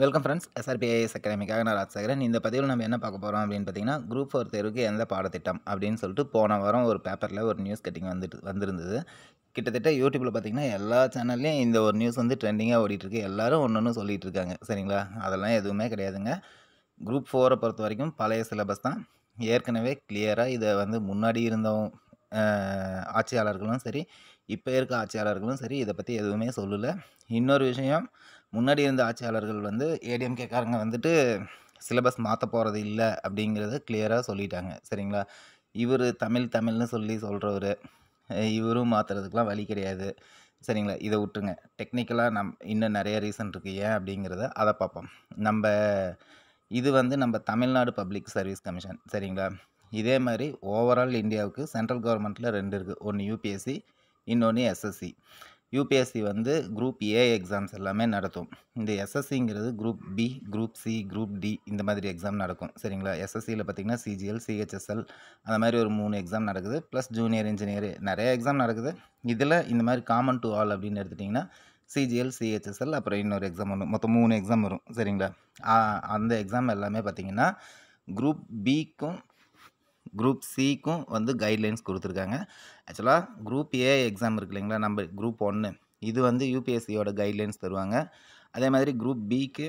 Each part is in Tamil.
வெல்கம் ஃப்ரெண்ட்ஸ் எஸ்ஆர்பிஐஎஸ் அகாடமிக்காக நான் ராஜசேகரன் இந்த பதிவில் நம்ம என்ன பார்க்க போகிறோம் அப்படின்னு பார்த்தீங்கன்னா குரூப் ஃபோர் தேர்வுக்கு எந்த பாடத்திட்டம் அப்படின்னு சொல்லிட்டு போன வாரம் ஒரு பேப்பரில் ஒரு நியூஸ் கட்டிங் வந்துட்டு வந்திருந்தது கிட்டத்தட்ட யூடியூப்பில் பார்த்தீங்கன்னா எல்லா சேனல்லையும் இந்த ஒரு நியூஸ் வந்து ட்ரெண்டிங்காக ஓடிட்டுருக்கு எல்லோரும் ஒன்று ஒன்று சொல்லிகிட்டு இருக்காங்க சரிங்களா அதெல்லாம் எதுவுமே கிடையாதுங்க குரூப் ஃபோரை பொறுத்த வரைக்கும் பழைய சிலபஸ் தான் ஏற்கனவே கிளியராக இதை வந்து முன்னாடி இருந்தவங்க ஆட்சியாளர்களும் சரி இப்போ இருக்க ஆட்சியாளர்களும் சரி இதை பற்றி எதுவுமே சொல்லலை இன்னொரு விஷயம் முன்னாடி இருந்த ஆட்சியாளர்கள் வந்து ஏடிஎம்கேக்காரங்க வந்துட்டு சிலபஸ் மாற்ற போகிறது இல்லை அப்படிங்கிறத கிளியராக சொல்லிட்டாங்க சரிங்களா இவர் தமிழ் தமிழ்னு சொல்லி சொல்கிறவர் இவரும் மாற்றுறதுக்கெலாம் வழி கிடையாது சரிங்களா இதை விட்டுருங்க டெக்னிக்கலாக நம் இன்னும் நிறைய ரீசன் இருக்குது ஏன் அப்படிங்கிறத அதை பார்ப்போம் நம்ம இது வந்து நம்ம தமிழ்நாடு பப்ளிக் சர்வீஸ் கமிஷன் சரிங்களா இதே மாதிரி ஓவரால் இந்தியாவுக்கு சென்ட்ரல் கவர்மெண்ட்டில் ரெண்டு இருக்குது ஒன்று யூபிஎஸ்சி இன்னொன்று எஸ்எஸ்சி யூபிஎஸ்சி வந்து குரூப் ஏ எக்ஸாம்ஸ் எல்லாமே நடத்தும் இந்த எஸ்எஸ்சிங்கிறது group B group C group D இந்த மாதிரி எக்ஸாம் நடக்கும் சரிங்களா எஸ்எஸ்சியில் பார்த்திங்கன்னா சிஜிஎல் சிஹெச்எஸ்எல் அந்த மாதிரி ஒரு மூணு எக்ஸாம் நடக்குது ப்ளஸ் ஜூனியர் இன்ஜினியர் நிறைய எக்ஸாம் நடக்குது இதில் இந்த மாதிரி காமன் டு ஆல் அப்படின்னு எடுத்துட்டிங்கன்னா சிஜிஎல் சிஹெச்எஸ்எல் அப்புறம் இன்னொரு எக்ஸாம் வரும் மொத்தம் மூணு எக்ஸாம் வரும் சரிங்களா அந்த எக்ஸாம் எல்லாமே பார்த்திங்கன்னா குரூப் பிக்கும் குரூப் சிக்கும் வந்து கைட்லைன்ஸ் கொடுத்துருக்காங்க ஆக்சுவலாக குரூப் ஏ எக்ஸாம் இருக்கு இல்லைங்களா நம்ம குரூப் ஒன்று இது வந்து யூபிஎஸ்சியோட கைட்லைன்ஸ் தருவாங்க அதே மாதிரி குரூப் பிக்கு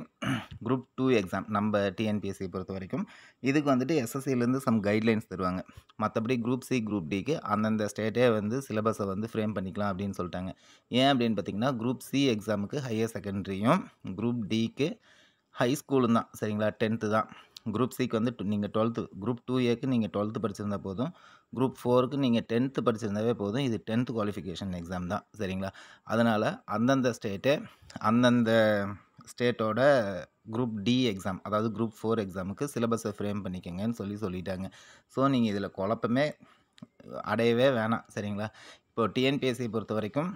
குரூப் டூ எக்ஸாம் நம்ம டிஎன்பிஎஸ்சியை பொறுத்த வரைக்கும் இதுக்கு வந்துட்டு எஸ்எஸ்சிலேருந்து சம் கைட்லைன்ஸ் தருவாங்க மற்றபடி குரூப் சி குரூப் டிக்கு அந்தந்த ஸ்டேட்டே வந்து சிலபஸை வந்து ஃப்ரேம் பண்ணிக்கலாம் அப்படின்னு சொல்லிட்டாங்க ஏன் அப்படின்னு பார்த்தீங்கன்னா குரூப் சி எக்ஸாமுக்கு ஹையர் செகண்டரியும் குரூப் டிக்கு ஹை ஸ்கூலும் தான் சரிங்களா டென்த்து தான் குரூப் சிக்கு வந்து நீங்கள் டுவெல்த்து குரூப் டூ ஏக்கு நீங்கள் டுவெல்த்து படிச்சிருந்தால் போதும் குரூப் ஃபோருக்கு நீங்கள் டென்த்து படிச்சிருந்தாவே போதும் இது டென்த்து குவாலிஃபிகேஷன் எக்ஸாம் தான் சரிங்களா அதனால் அந்தந்த ஸ்டேட்டு அந்தந்த ஸ்டேட்டோட குரூப் டி எக்ஸாம் அதாவது குரூப் ஃபோர் எக்ஸாமுக்கு சிலபஸை ஃப்ரேம் பண்ணிக்கோங்கன்னு சொல்லி சொல்லிட்டாங்க ஸோ நீங்கள் இதில் குழப்பமே அடையவே வேணாம் சரிங்களா இப்போது டிஎன்பிஎஸ்சி பொறுத்த வரைக்கும்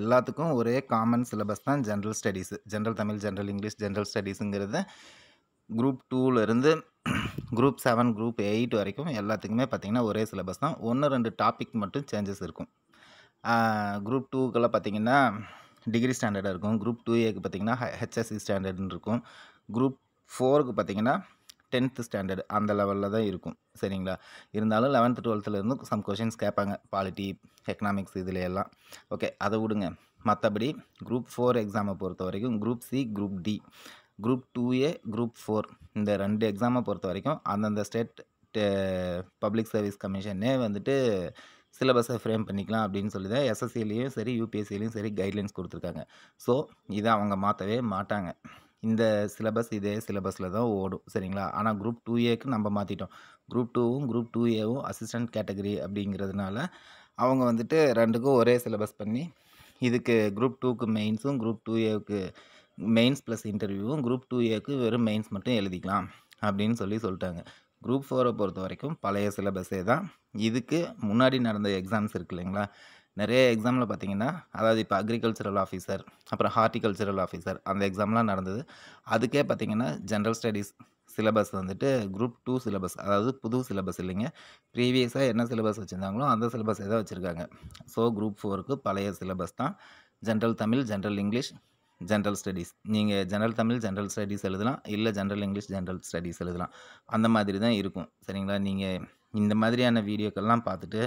எல்லாத்துக்கும் ஒரே காமன் சிலபஸ் தான் general studies general Tamil general English general ஸ்டடீஸுங்கிறது குரூப் டூவிலேருந்து குரூப் செவன் குரூப் எயிட் வரைக்கும் எல்லாத்துக்குமே பார்த்திங்கன்னா ஒரே சிலபஸ் தான் ஒன்று ரெண்டு டாபிக் மட்டும் சேஞ்சஸ் இருக்கும் குரூப் டூக்கெல்லாம் பார்த்திங்கன்னா டிகிரி ஸ்டாண்டர்டாக இருக்கும் குரூப் டூ ஏக்கு பார்த்திங்கன்னா ஹெச்எஸ்சி ஸ்டாண்டர்டுன்னு இருக்கும் குரூப் ஃபோருக்கு பார்த்திங்கன்னா டென்த்து ஸ்டாண்டர்டு அந்த லெவலில் தான் இருக்கும் சரிங்களா இருந்தாலும் லெவன்த்து டுவெல்த்துலேருந்து சம் கொஷின்ஸ் கேட்பாங்க பாலிட்டி எக்கனாமிக்ஸ் இதில் எல்லாம் ஓகே அதை விடுங்க மற்றபடி குரூப் ஃபோர் எக்ஸாமை பொறுத்த வரைக்கும் group C group D group two A group four இந்த ரெண்டு எக்ஸாமை பொறுத்த வரைக்கும் அந்தந்த ஸ்டேட் பப்ளிக் சர்வீஸ் கமிஷனே வந்துட்டு சிலபஸை ஃப்ரேம் பண்ணிக்கலாம் அப்படின்னு சொல்லி தான் எஸ்எஸ்சிலையும் சரி யூபிஎஸ்சிலையும் சரி கைட்லைன்ஸ் கொடுத்துருக்காங்க ஸோ இதை அவங்க மாற்றவே மாட்டாங்க இந்த சிலபஸ் இதே சிலபஸில் தான் ஓடும் சரிங்களா ஆனால் குரூப் டூ ஏக்கு நம்ம மாற்றிட்டோம் குரூப் டூவும் குரூப் டூ ஏவும் அசிஸ்டன்ட் கேட்டகரி அப்படிங்கிறதுனால அவங்க வந்துட்டு ரெண்டுக்கும் ஒரே சிலபஸ் பண்ணி இதுக்கு குரூப் டூக்கு மெயின்ஸும் குரூப் டூ ஏவுக்கு மெயின்ஸ் ப்ளஸ் இன்டர்வியூவும் குரூப் டூ ஏக்கு வெறும் மெயின்ஸ் மட்டும் எழுதிக்கலாம் அப்படின்னு சொல்லி சொல்லிட்டாங்க குரூப் ஃபோரை பொறுத்த வரைக்கும் பழைய சிலபஸே தான் இதுக்கு முன்னாடி நடந்த எக்ஸாம்ஸ் இருக்குது இல்லைங்களா நிறைய எக்ஸாமில் பார்த்தீங்கன்னா அதாவது இப்போ அக்ரிகல்ச்சரல் ஆஃபீஸர் அப்புறம் ஹார்டிகல்ச்சரல் ஆஃபீஸர் அந்த எக்ஸாம்லாம் நடந்தது அதுக்கே பார்த்திங்கன்னா ஜென்ரல் ஸ்டடீஸ் சிலபஸ் வந்துட்டு குரூப் டூ சிலபஸ் அதாவது புது சிலபஸ் இல்லைங்க ப்ரீவியஸாக என்ன சிலபஸ் வச்சுருந்தாங்களோ அந்த சிலபஸே தான் வச்சுருக்காங்க ஸோ குரூப் ஃபோருக்கு பழைய சிலபஸ் தான் general Tamil general English general studies நீங்கள் ஜென்ரல் தமிழ் ஜென்ரல் ஸ்டடீஸ் எழுதலாம் இல்லை ஜென்ரல் இங்கிலீஷ் ஜென்ரல் ஸ்டடீஸ் எழுதலாம் அந்த மாதிரி தான் இருக்கும் சரிங்களா நீங்கள் இந்த மாதிரியான வீடியோக்கள்லாம் பார்த்துட்டு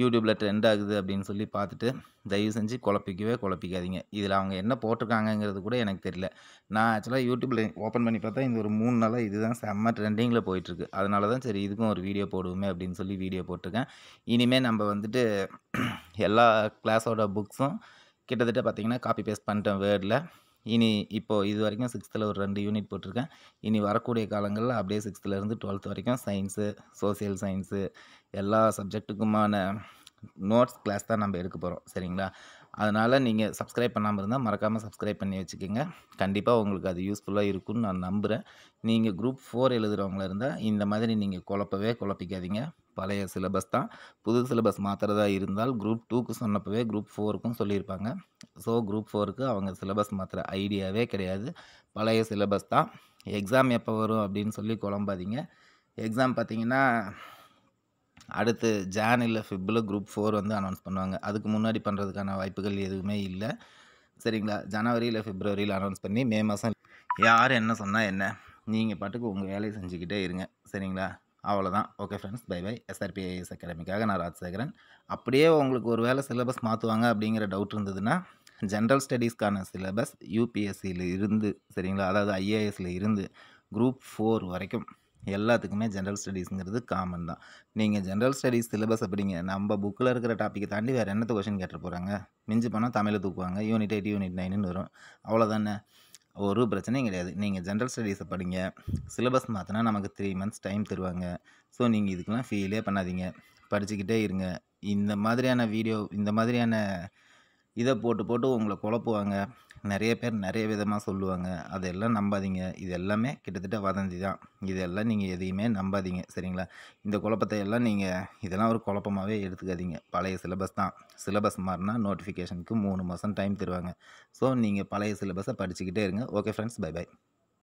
யூடியூப்பில் ட்ரெண்ட் ஆகுது அப்படின்னு சொல்லி பார்த்துட்டு தயவு செஞ்சு குழப்பிக்கவே குழப்பிக்காதீங்க இதில் அவங்க என்ன போட்டிருக்காங்கங்கிறது கூட எனக்கு தெரியல நான் ஆக்சுவலாக யூடியூப்பில் ஓப்பன் பண்ணி பார்த்தா இந்த ஒரு மூணு நாளாக இதுதான் செம்ம ட்ரெண்டிங்கில் போயிட்டுருக்கு அதனால தான் சரி இதுக்கும் ஒரு வீடியோ போடுவோமே அப்படின்னு சொல்லி வீடியோ போட்டிருக்கேன் இனிமேல் நம்ம வந்துட்டு எல்லா கிளாஸோட புக்ஸும் கிட்டத்தட்ட பார்த்திங்கன்னா காப்பி பேஸ்ட் பண்ணிட்டேன் வேர்டில் இனி இப்போது இது வரைக்கும் சிக்ஸ்த்தில் ஒரு ரெண்டு யூனிட் போட்டிருக்கேன் இனி வரக்கூடிய காலங்களில் அப்படியே சிக்ஸ்த்துலேருந்து டுவெல்த் வரைக்கும் சயின்ஸு சோசியல் சயின்ஸு எல்லா சப்ஜெக்ட்டுக்குமான நோட்ஸ் கிளாஸ் தான் நம்ம எடுக்க போகிறோம் சரிங்களா அதனால் நீங்கள் சப்ஸ்கிரைப் பண்ணாமல் இருந்தால் மறக்காமல் சப்ஸ்கிரைப் பண்ணி வச்சுக்கோங்க கண்டிப்பாக உங்களுக்கு அது யூஸ்ஃபுல்லாக இருக்கும்னு நான் நம்புகிறேன் நீங்கள் குரூப் ஃபோர் எழுதுகிறவங்களா இருந்தால் இந்த மாதிரி நீங்கள் குழப்பவே குழப்பிக்காதீங்க பழைய சிலபஸ் தான் புது சிலபஸ் மாற்றுறதா இருந்தால் குரூப் டூக்கு சொன்னப்பவே குரூப் ஃபோருக்கும் சொல்லியிருப்பாங்க ஸோ குரூப் ஃபோருக்கு அவங்க சிலபஸ் மாற்றுற ஐடியாவே கிடையாது பழைய சிலபஸ் தான் எக்ஸாம் எப்போ வரும் அப்படின்னு சொல்லி குழம்பாதீங்க எக்ஸாம் பார்த்திங்கன்னா அடுத்து ஜான் இல்லை ஃபிப்பில் குரூப் ஃபோர் வந்து அனௌன்ஸ் பண்ணுவாங்க அதுக்கு முன்னாடி பண்ணுறதுக்கான வாய்ப்புகள் எதுவுமே இல்லை சரிங்களா ஜனவரி இல்லை ஃபிப்ரவரியில் அனௌன்ஸ் பண்ணி மே மாதம் யார் என்ன சொன்னால் என்ன நீங்கள் பாட்டுக்கு உங்கள் வேலையை செஞ்சுக்கிட்டே இருங்க சரிங்களா அவ்வளோதான் okay friends bye bye SRBIS அகாடமிக்காக நான் ராஜசேகரன் அப்படியே உங்களுக்கு ஒரு வேலை சிலபஸ் மாற்றுவாங்க அப்படிங்கிற டவுட் இருந்ததுன்னா ஜென்ரல் ஸ்டடீஸ்க்கான சிலபஸ் யூபிஎஸ்சியில் இருந்து சரிங்களா அதாவது ஐஏஎஸில் இருந்து குரூப் ஃபோர் வரைக்கும் எல்லாத்துக்குமே ஜென்ரல் ஸ்டடீஸுங்கிறது காமன் தான் நீங்கள் ஜென்ரல் ஸ்டடீஸ் சிலபஸ் அப்படிங்க நம்ம புக்கில் இருக்கிற டாப்பிக்கை தாண்டி வேறு என்னத்த கொஷின் கேட்டு போகிறாங்க மிஞ்சி போனால் தமிழில் தூக்குவாங்க யூனிட் எயிட் யூனிட் நைனுன்னு வரும் அவ்வளோதானே ஒரு பிரச்சனையும் கிடையாது நீங்கள் ஜென்ரல் ஸ்டடீஸை படிங்க சிலபஸ் மாற்றினா நமக்கு த்ரீ மந்த்ஸ் டைம் தருவாங்க ஸோ நீங்கள் இதுக்கெல்லாம் ஃபீலே பண்ணாதீங்க படிச்சுக்கிட்டே இருங்க இந்த மாதிரியான வீடியோ இந்த மாதிரியான இதை போட்டு போட்டு உங்களை குழப்புவாங்க நிறைய பேர் நிறைய விதமாக சொல்லுவாங்க அதெல்லாம் நம்பாதீங்க இது எல்லாமே கிட்டத்தட்ட வதந்தி தான் இதெல்லாம் நீங்கள் எதையுமே நம்பாதீங்க சரிங்களா இந்த குழப்பத்தை எல்லாம் நீங்கள் இதெல்லாம் ஒரு குழப்பமாகவே எடுத்துக்காதீங்க பழைய சிலபஸ் தான் சிலபஸ் மாறினா நோட்டிஃபிகேஷனுக்கு மூணு மாதம் டைம் தருவாங்க ஸோ நீங்கள் பழைய சிலபஸை படிச்சுக்கிட்டே இருங்க ஓகே ஃப்ரெண்ட்ஸ் பை பை